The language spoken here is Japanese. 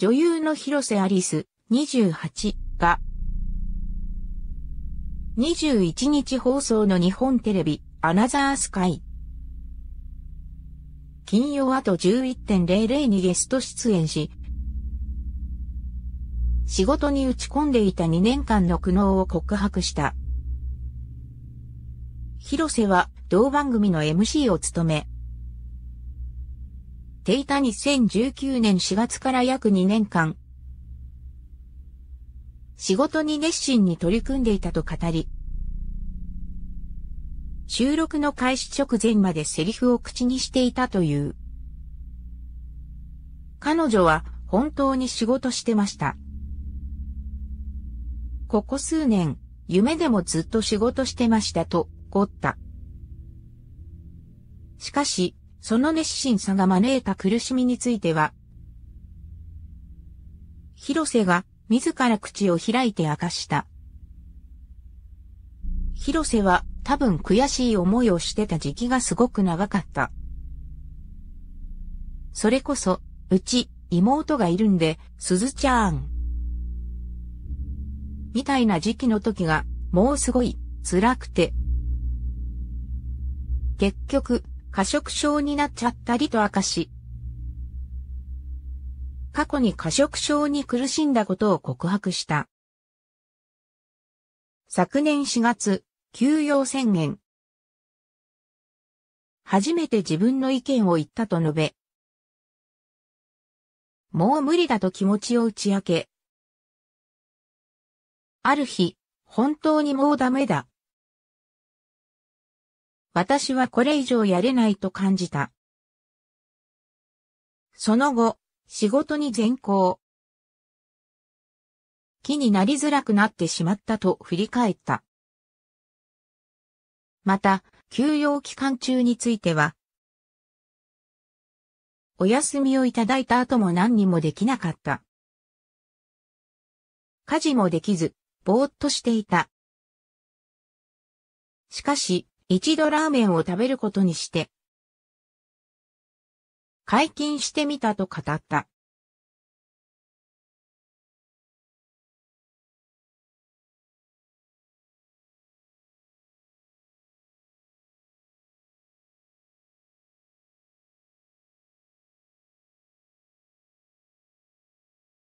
女優の広瀬アリス、28が、21日放送の日本テレビ、アナザースカイ。金曜あと11.00にゲスト出演し、仕事に打ち込んでいた2年間の苦悩を告白した。広瀬は同番組の MC を務め、テイタ2019年4月から約2年間、仕事に熱心に取り組んでいたと語り、収録の開始直前までセリフを口にしていたという。彼女は本当に仕事してました。ここ数年、夢でもずっと仕事してましたと、怒った。しかし、その熱心さが招いた苦しみについては、広瀬が自ら口を開いて明かした。広瀬は多分悔しい思いをしてた時期がすごく長かった。それこそ、うち、妹がいるんで、鈴ちゃーん。みたいな時期の時が、もうすごい、辛くて。結局、過食症になっちゃったりと明かし、過去に過食症に苦しんだことを告白した。昨年4月、休養宣言。初めて自分の意見を言ったと述べ、もう無理だと気持ちを打ち明け、ある日、本当にもうダメだ、私はこれ以上やれないと感じた。その後、仕事に全行。木になりづらくなってしまったと振り返った。また、休養期間中については、お休みをいただいた後も何にもできなかった。家事もできず、ぼーっとしていた。しかし、一度ラーメンを食べることにして、解禁してみたと語った。